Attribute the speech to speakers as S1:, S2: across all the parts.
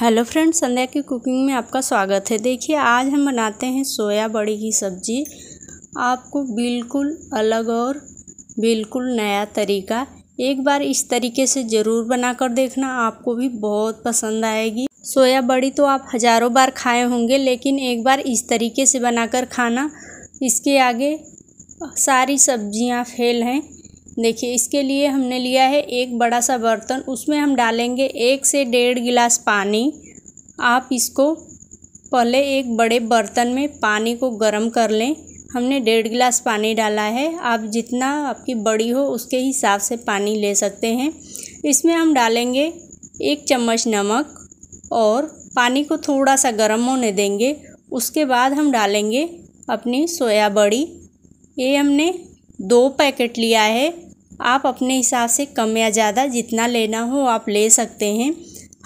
S1: hello friends संध्या की cooking में आपका स्वागत है देखिए आज हम बनाते हैं सोया बड़ी की सब्ज़ी आपको बिल्कुल अलग और बिल्कुल नया तरीका एक बार इस तरीके से ज़रूर बनाकर देखना आपको भी बहुत पसंद आएगी सोया बड़ी तो आप हज़ारों बार खाए होंगे लेकिन एक बार इस तरीके से बनाकर खाना इसके आगे सारी सब्जियां फेल हैं देखिए इसके लिए हमने लिया है एक बड़ा सा बर्तन उसमें हम डालेंगे एक से डेढ़ गिलास पानी आप इसको पहले एक बड़े बर्तन में पानी को गर्म कर लें हमने डेढ़ गिलास पानी डाला है आप जितना आपकी बड़ी हो उसके हिसाब से पानी ले सकते हैं इसमें हम डालेंगे एक चम्मच नमक और पानी को थोड़ा सा गर्म होने देंगे उसके बाद हम डालेंगे अपनी सोया बड़ी ये हमने दो पैकेट लिया है आप अपने हिसाब से कम या ज़्यादा जितना लेना हो आप ले सकते हैं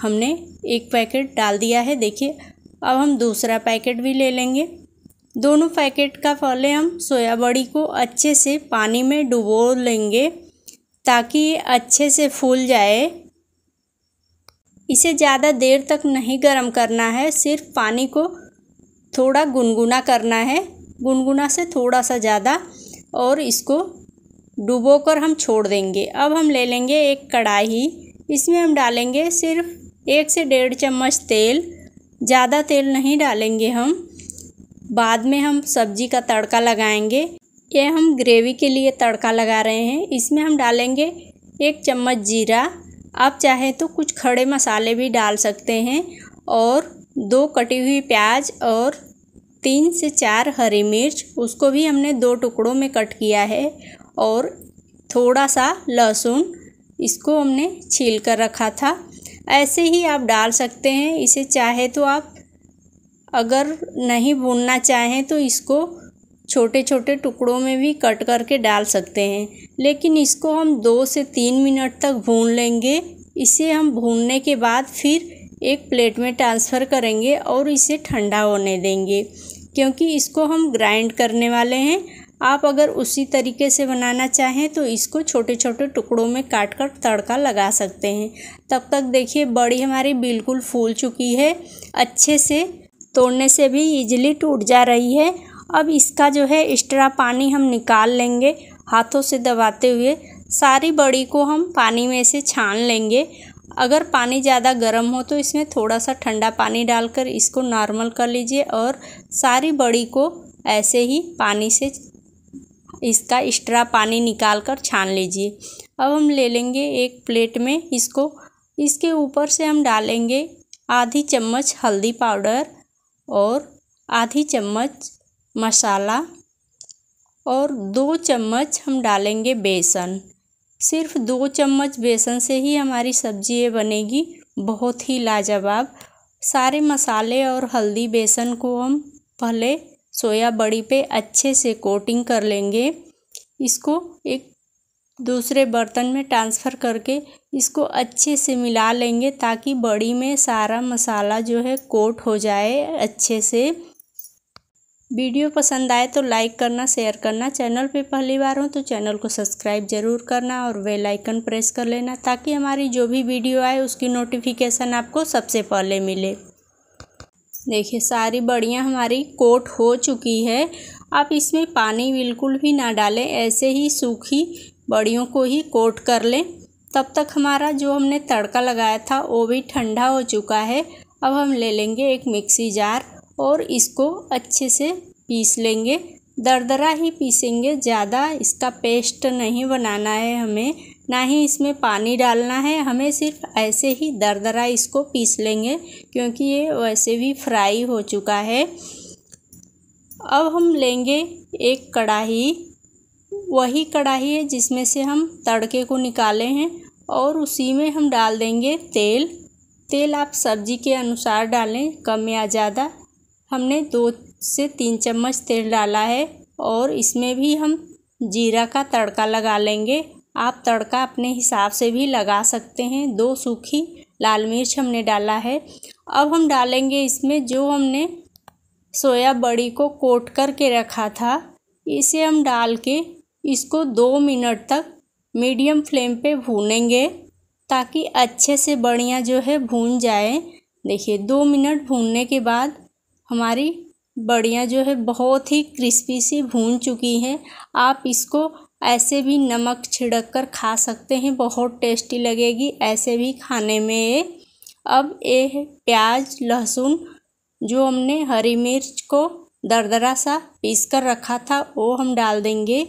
S1: हमने एक पैकेट डाल दिया है देखिए अब हम दूसरा पैकेट भी ले लेंगे दोनों पैकेट का पहले हम सोया बड़ी को अच्छे से पानी में डुबो लेंगे ताकि ये अच्छे से फूल जाए इसे ज़्यादा देर तक नहीं गर्म करना है सिर्फ पानी को थोड़ा गुनगुना करना है गुनगुना से थोड़ा सा ज़्यादा और इसको डुबोकर हम छोड़ देंगे अब हम ले लेंगे एक कढ़ाई इसमें हम डालेंगे सिर्फ एक से डेढ़ चम्मच तेल ज़्यादा तेल नहीं डालेंगे हम बाद में हम सब्जी का तड़का लगाएंगे ये हम ग्रेवी के लिए तड़का लगा रहे हैं इसमें हम डालेंगे एक चम्मच जीरा आप चाहे तो कुछ खड़े मसाले भी डाल सकते हैं और दो कटी हुई प्याज और तीन से चार हरी मिर्च उसको भी हमने दो टुकड़ों में कट किया है और थोड़ा सा लहसुन इसको हमने छील कर रखा था ऐसे ही आप डाल सकते हैं इसे चाहे तो आप अगर नहीं भूनना चाहें तो इसको छोटे छोटे टुकड़ों में भी कट करके डाल सकते हैं लेकिन इसको हम दो से तीन मिनट तक भून लेंगे इसे हम भूनने के बाद फिर एक प्लेट में ट्रांसफ़र करेंगे और इसे ठंडा होने देंगे क्योंकि इसको हम ग्राइंड करने वाले हैं आप अगर उसी तरीके से बनाना चाहें तो इसको छोटे छोटे टुकड़ों में काट कर तड़का लगा सकते हैं तब तक देखिए बड़ी हमारी बिल्कुल फूल चुकी है अच्छे से तोड़ने से भी इजीली टूट जा रही है अब इसका जो है एक्स्ट्रा पानी हम निकाल लेंगे हाथों से दबाते हुए सारी बड़ी को हम पानी में से छान लेंगे अगर पानी ज़्यादा गर्म हो तो इसमें थोड़ा सा ठंडा पानी डालकर इसको नॉर्मल कर लीजिए और सारी बड़ी को ऐसे ही पानी से इसका एक्स्ट्रा पानी निकाल कर छान लीजिए अब हम ले लेंगे एक प्लेट में इसको इसके ऊपर से हम डालेंगे आधी चम्मच हल्दी पाउडर और आधी चम्मच मसाला और दो चम्मच हम डालेंगे बेसन सिर्फ दो चम्मच बेसन से ही हमारी सब्जी ये बनेगी बहुत ही लाजवाब सारे मसाले और हल्दी बेसन को हम पहले सोया बड़ी पे अच्छे से कोटिंग कर लेंगे इसको एक दूसरे बर्तन में ट्रांसफ़र करके इसको अच्छे से मिला लेंगे ताकि बड़ी में सारा मसाला जो है कोट हो जाए अच्छे से वीडियो पसंद आए तो लाइक करना शेयर करना चैनल पे पहली बार हो तो चैनल को सब्सक्राइब ज़रूर करना और बेल आइकन प्रेस कर लेना ताकि हमारी जो भी वीडियो आए उसकी नोटिफिकेशन आपको सबसे पहले मिले देखिए सारी बड़ियाँ हमारी कोट हो चुकी है आप इसमें पानी बिल्कुल भी ना डालें ऐसे ही सूखी बड़ियों को ही कोट कर लें तब तक हमारा जो हमने तड़का लगाया था वो भी ठंडा हो चुका है अब हम ले लेंगे एक मिक्सी जार और इसको अच्छे से पीस लेंगे दरदरा ही पीसेंगे ज़्यादा इसका पेस्ट नहीं बनाना है हमें ना ही इसमें पानी डालना है हमें सिर्फ ऐसे ही दरदरा इसको पीस लेंगे क्योंकि ये वैसे भी फ्राई हो चुका है अब हम लेंगे एक कढ़ाही वही कढ़ाही है जिसमें से हम तड़के को निकाले हैं और उसी में हम डाल देंगे तेल तेल आप सब्जी के अनुसार डालें कम या ज़्यादा हमने दो से तीन चम्मच तेल डाला है और इसमें भी हम जीरा का तड़का लगा लेंगे आप तड़का अपने हिसाब से भी लगा सकते हैं दो सूखी लाल मिर्च हमने डाला है अब हम डालेंगे इसमें जो हमने सोया बड़ी को कोट करके रखा था इसे हम डाल के इसको दो मिनट तक मीडियम फ्लेम पे भूनेंगे ताकि अच्छे से बढ़िया जो है भून जाए देखिए दो मिनट भूनने के बाद हमारी बढ़िया जो है बहुत ही क्रिस्पी सी भून चुकी हैं आप इसको ऐसे भी नमक छिड़क कर खा सकते हैं बहुत टेस्टी लगेगी ऐसे भी खाने में ये अब ये प्याज लहसुन जो हमने हरी मिर्च को दरदरा सा पीस कर रखा था वो हम डाल देंगे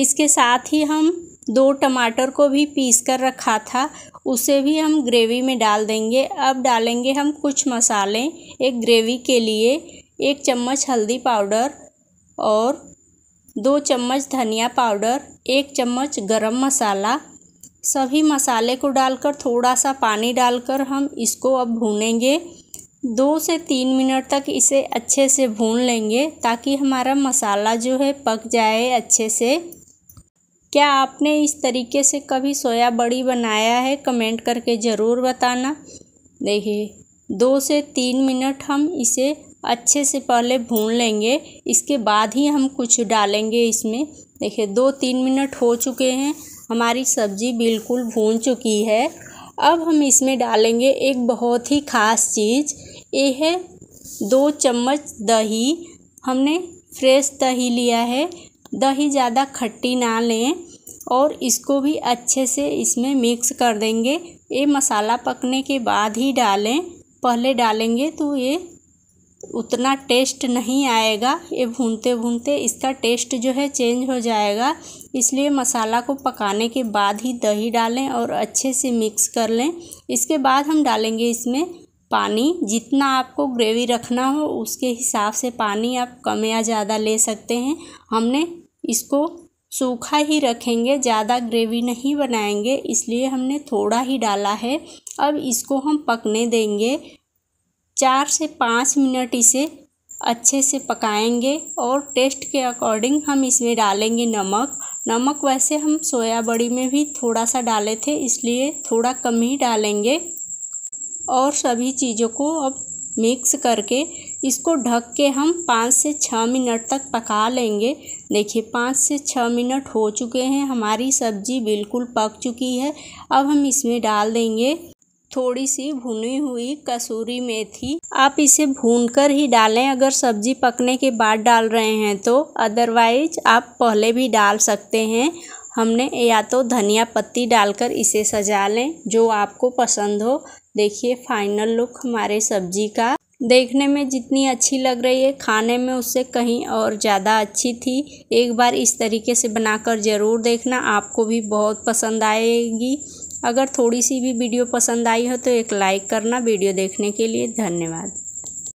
S1: इसके साथ ही हम दो टमाटर को भी पीस कर रखा था उसे भी हम ग्रेवी में डाल देंगे अब डालेंगे हम कुछ मसाले एक ग्रेवी के लिए एक चम्मच हल्दी पाउडर और दो चम्मच धनिया पाउडर एक चम्मच गरम मसाला सभी मसाले को डालकर थोड़ा सा पानी डालकर हम इसको अब भूनेंगे दो से तीन मिनट तक इसे अच्छे से भून लेंगे ताकि हमारा मसाला जो है पक जाए अच्छे से क्या आपने इस तरीके से कभी सोया बड़ी बनाया है कमेंट करके ज़रूर बताना देखिए दो से तीन मिनट हम इसे अच्छे से पहले भून लेंगे इसके बाद ही हम कुछ डालेंगे इसमें देखिए दो तीन मिनट हो चुके हैं हमारी सब्ज़ी बिल्कुल भून चुकी है अब हम इसमें डालेंगे एक बहुत ही ख़ास चीज़ ये है दो चम्मच दही हमने फ्रेश दही लिया है दही ज़्यादा खट्टी ना लें और इसको भी अच्छे से इसमें मिक्स कर देंगे ये मसाला पकने के बाद ही डालें पहले डालेंगे तो ये उतना टेस्ट नहीं आएगा ये भूनते भूनते इसका टेस्ट जो है चेंज हो जाएगा इसलिए मसाला को पकाने के बाद ही दही डालें और अच्छे से मिक्स कर लें इसके बाद हम डालेंगे इसमें पानी जितना आपको ग्रेवी रखना हो उसके हिसाब से पानी आप कम या ज़्यादा ले सकते हैं हमने इसको सूखा ही रखेंगे ज़्यादा ग्रेवी नहीं बनाएंगे इसलिए हमने थोड़ा ही डाला है अब इसको हम पकने देंगे चार से पाँच मिनट इसे अच्छे से पकाएंगे और टेस्ट के अकॉर्डिंग हम इसमें डालेंगे नमक नमक वैसे हम सोया बड़ी में भी थोड़ा सा डाले थे इसलिए थोड़ा कम ही डालेंगे और सभी चीज़ों को अब मिक्स करके इसको ढक के हम पाँच से छः मिनट तक पका लेंगे देखिए पाँच से छः मिनट हो चुके हैं हमारी सब्ज़ी बिल्कुल पक चुकी है अब हम इसमें डाल देंगे थोड़ी सी भुनी हुई कसूरी मेथी आप इसे भूनकर ही डालें अगर सब्जी पकने के बाद डाल रहे हैं तो अदरवाइज आप पहले भी डाल सकते हैं हमने या तो धनिया पत्ती डालकर इसे सजा लें जो आपको पसंद हो देखिए फाइनल लुक हमारे सब्जी का देखने में जितनी अच्छी लग रही है खाने में उससे कहीं और ज़्यादा अच्छी थी एक बार इस तरीके से बनाकर ज़रूर देखना आपको भी बहुत पसंद आएगी अगर थोड़ी सी भी वीडियो पसंद आई हो तो एक लाइक करना वीडियो देखने के लिए धन्यवाद